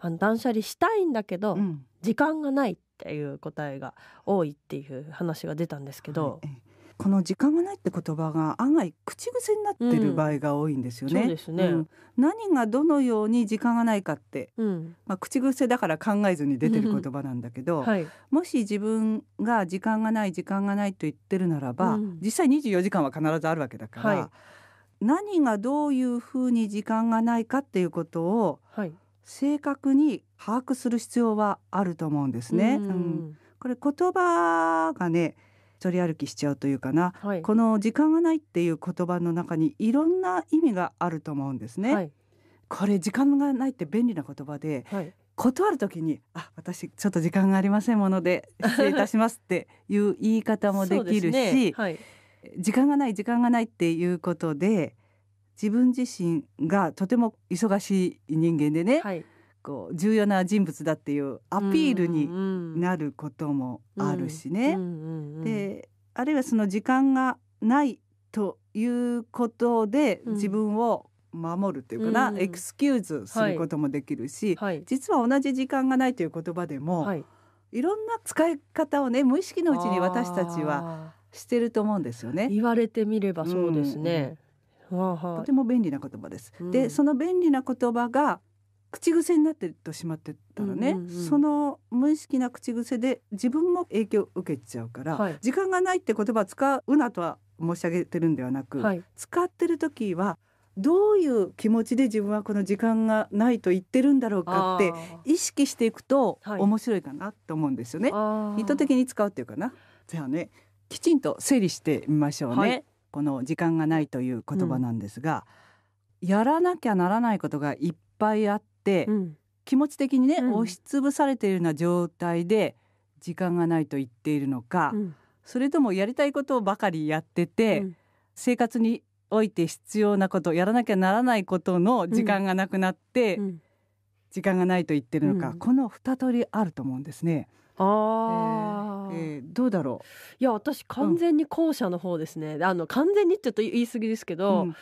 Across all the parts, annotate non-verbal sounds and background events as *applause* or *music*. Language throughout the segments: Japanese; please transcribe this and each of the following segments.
あの断捨離したいんだけど、うん、時間がないっていう答えが多いっていう話が出たんですけど、はい、この時間がないって言葉が案外口癖になってる場合が多いんですよね。うん、そうですね、うん、何がどのように時間がないかって、まあ口癖だから考えずに出てる言葉なんだけど、はい、もし自分が時間がない時間がないと言ってるならば、実際24時間は必ずあるわけだから、はい、何がどういうふうに時間がないかっていうことを、はい正確に把握する必要はあると思うんですね。うん、うん、これ言葉がね取り歩きしちゃうというかな、はい、この「時間がない」っていう言葉の中にいろんな意味があると思うんですね。はい、これ時間がないって便利な言葉で、はい、断る時に「あ私ちょっと時間がありませんもので失礼いたします」っていう言い方もできるし、*laughs* ね、時間がない時間がないっていうことで自分自身がとても忙しい人間でね、はい、こう重要な人物だっていうアピールになることもあるしね。であるいはその時間がないということで自分を守るというかな、うん、エクスキューズすることもできるし、はい、実は同じ時間がないという言葉でも、はい、いろんな使い方をね無意識のうちに私たちはしてると思うんですよね。言われてみればそうですね。うんとても便利な言葉です。でその便利な言葉が口癖になってとしまってたらね、うんうんうん、その無意識な口癖で自分も影響を受けちゃうから、はい、時間がないって言葉使うなとは申し上げてるんではなく、はい、使ってる時はどういう気持ちで自分はこの時間がないと言ってるんだろうかって意識していくと面白いかなと思うんですよね、はい、意図的に使うっていうかなじゃあねきちんと整理してみましょうね、この「時間がない」という言葉なんですが、うん、やらなきゃならないことがいっぱいあって、うん、気持ち的にね、押しつぶされているような状態で時間がないと言っているのか、それともやりたいことばかりやってて、生活において必要なことやらなきゃならないことの時間がなくなって、時間がないと言ってるのか、この2通りあると思うんですね。ああ、えー、どうだろういや私完全に後者の方ですね、うん、あの完全にって言うと言い過ぎですけど、うん、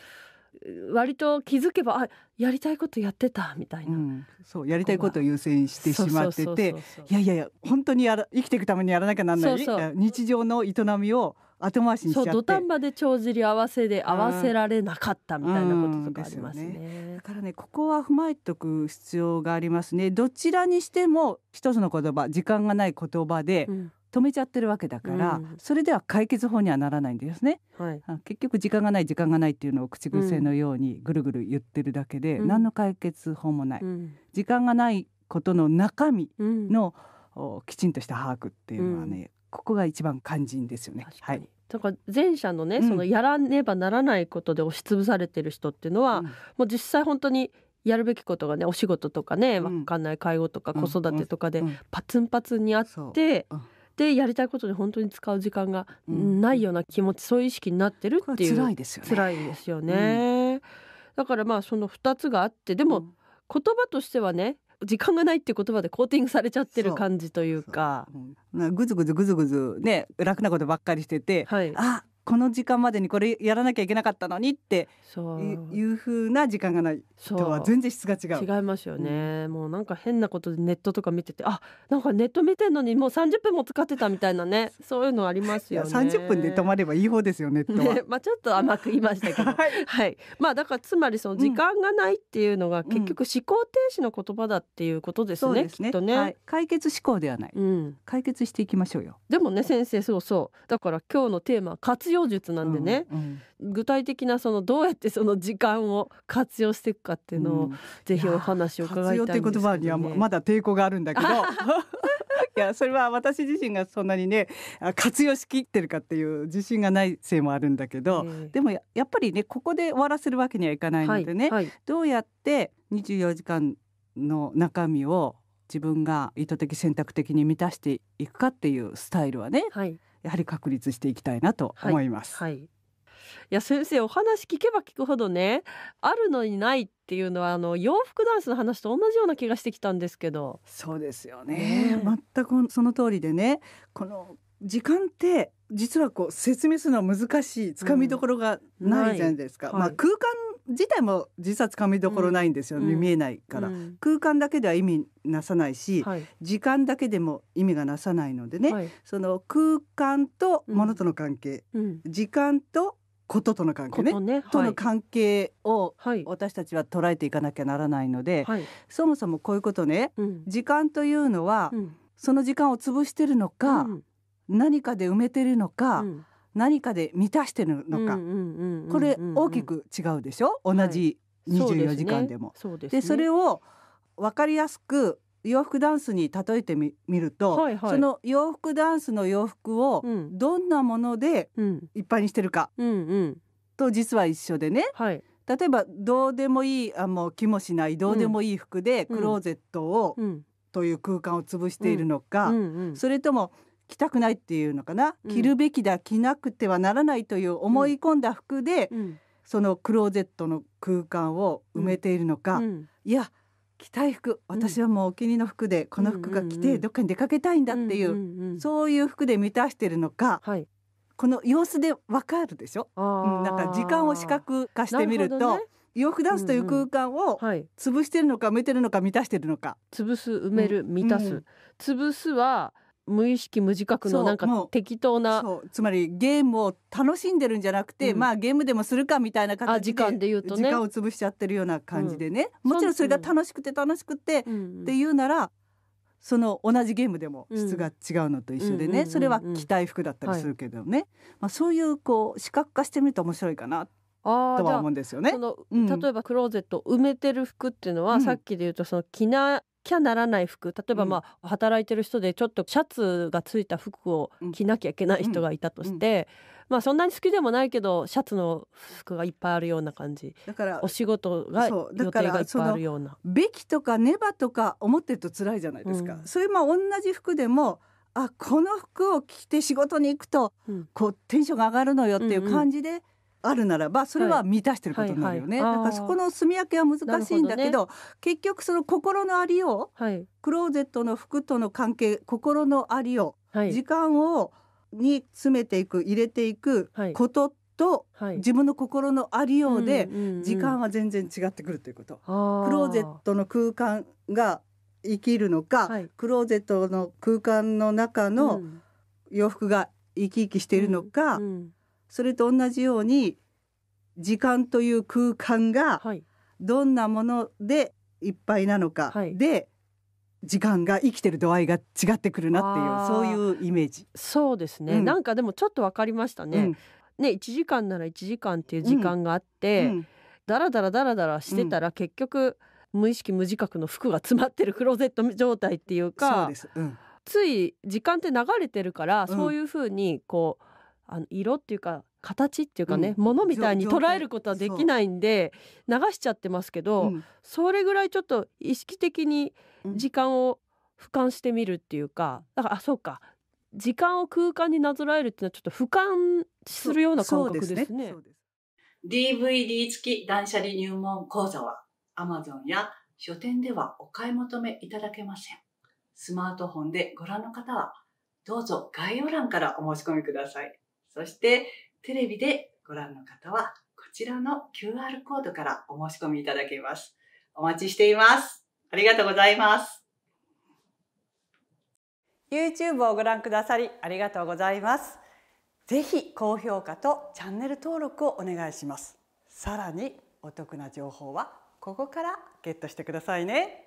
割と気づけばあやりたいことやってたみたいな、うん、そうやりたいことを優先してしまってていやいやいや本当にやら生きていくためにやらなきゃなんない日常の営みを後回しにしちゃってそう土壇場で帳尻合わせで合わせられなかったみたいなこととかありますねうんうんすね、だからねここは踏まえておく必要がありますねどちらにしても一つの言葉時間がない言葉で、うん止めちゃってるわけだから、うん、それでは解決法にはならないんですね、はい、結局時間がない時間がないっていうのを口癖のようにぐるぐる言ってるだけで、うん、何の解決法もない、うん、時間がないことの中身の、きちんとした把握っていうのはね、ここが一番肝心ですよね。はいだから前者のね、そのやらねばならないことで押しつぶされてる人っていうのは、もう実際本当にやるべきことがねお仕事とかねわかんない介護とか子育てとかでパツンパツンにあって、うんうんうんでやりたいことで本当に使う時間がないような気持ち、うん、そういう意識になってるっていう辛いですよね辛いですよね、うん、だからまあその2つがあってでも言葉としてはね時間がないって言葉でコーティングされちゃってる感じというか。グズグズグズグズね楽なことばっかりしてて、はい、あこの時間までにこれやらなきゃいけなかったのにっていうふうな時間がないとは全然質が違う違いますよね、うん、もうなんか変なことでネットとか見ててあなんかネット見てんのにもう30分も使ってたみたいなねそういうのありますよね30分で止まればいい方ですよネットは、ね、まあちょっと甘く言いましたけど *laughs* はい、はい、まあだからつまりその時間がないっていうのが結局思考停止の言葉だっていうことですね、うん、すねきっとね、はい、解決思考ではない、うん、解決していきましょうよでもね先生そうそうだから今日のテーマは活用用術なんでね、うんうん、具体的なそのどうやってその時間を活用していくかっていうのを、ぜひお話を伺いたいんですけど、ね、活用って言葉には *laughs* まだ抵抗があるんだけど *laughs* いやそれは私自身がそんなにね活用しきってるかっていう自信がないせいもあるんだけど、えー、でもやっぱりねここで終わらせるわけにはいかないのでね、はいはい、どうやって24時間の中身を自分が意図的選択的に満たしていくかっていうスタイルはね、はい、やはり確立していきたいなと思います。はい、はい、いや先生お話聞けば聞くほどねあるのにないっていうのはあの洋服ダンスの話と同じような気がしてきたんですけどそうですよね、全くその通りでねこの時間って実はこう説明するのは難しいつかみどころがないじゃないですか、うんはい、まあ、空間自体も自殺かみどころないんですよね、うん、見えないから、うん、空間だけでは意味なさないし、はい、時間だけでも意味がなさないのでね、はい、その空間と物との関係、うん、時間とこととの関係ね、ねはい、との関係を私たちは捉えていかなきゃならないので、そもそもこういうことね、時間というのは、その時間を潰してるのか、何かで埋めてるのか、うん、何かで満たしてるのか、これ大きく違うでしょ同じ24時間でも。で、それを分かりやすく洋服ダンスに例えてみると、はいはい、その洋服ダンスの洋服をどんなものでいっぱいにしてるかと実は一緒でね、はい、例えばどうでもいいあもう気もしないどうでもいい服でクローゼットを、という空間を潰しているのか、それとも着たくないっていうのかな、うん、着るべきだ着なくてはならないという思い込んだ服で、うん、そのクローゼットの空間を埋めているのか、うん、いや着たい服私はもうお気に入りの服で、この服が着てどっかに出かけたいんだっていううんうんうん、そういう服で満たしてるのか、はい、この様子でわかるでしょ、うん、なんか時間を視覚化してみると。洋服ダンスという空間を潰してるのか埋めてるのか満たしてるのか、うんうんはい、潰す埋める、うん、満たす、潰すは無意識無自覚のなんか適当なつまりゲームを楽しんでるんじゃなくて、うん、まあゲームでもするかみたいな形で時間で言うと、ね、時間を潰しちゃってるような感じでね、うん、もちろんそれが楽しくて楽しくて、っていうならその同じゲームでも質が違うのと一緒でね、それは着たい服だったりするけどね、はい、まあ、そういうこう視覚化してみると面白いかなあとは思うんですよね。その例えばクローゼット埋めてる服っていうのは、さっきで言うとその着なきゃならない服例えば、まあ働いてる人でちょっとシャツがついた服を着なきゃいけない人がいたとして、まあそんなに好きでもないけどシャツの服がいっぱいあるような感じだからお仕事が予定がいっぱいあるような。べきとかねばとか思ってると辛いじゃないですか。うん、そまあ同じ服でもあこの服を着て仕事に行くと、うん、こうテンションが上がるのよっていう感じで。うんうんあるならばそれは満たしてることになるよね、はいはいはい、だからそこの住み分けは難しいんだけど、ね、結局その心のありよう、はい、クローゼットの服との関係心のありよう、はい、時間をに詰めていく入れていくことと、はい、自分の心のありようで時間は全然違ってくるということ。クローゼットの空間が生きるのか、クローゼットの空間の中の洋服が生き生きしているのか、うんうんそれと同じように時間という空間がどんなものでいっぱいなのかで、時間が生きてる度合いが違ってくるなっていうそういうイメージそうですね、うん、なんかでもちょっと分かりましたね、うん、ね1時間なら1時間っていう時間があって、うん、だらだらだらだらしてたら結局、無意識無自覚の服が詰まってるクローゼット状態っていうかつい時間って流れてるから、そういうふうにこうあの色っていうか形っていうかね、うん、ものみたいに捉えることはできないんで流しちゃってますけど、うん、それぐらいちょっと意識的に時間を俯瞰してみるっていうかだからあそうか時間を空間になぞらえるっていうのはちょっと俯瞰するような感覚ですね。すねす DVD 付き断捨離入門講座は Amazon や書店ではお買い求めいただけません。スマートフォンでご覧の方はどうぞ概要欄からお申し込みください。そしてテレビでご覧の方はこちらの QR コードからお申し込みいただけます。お待ちしています。ありがとうございます。YouTube をご覧くださりありがとうございます。ぜひ高評価とチャンネル登録をお願いします。さらにお得な情報はここからゲットしてくださいね。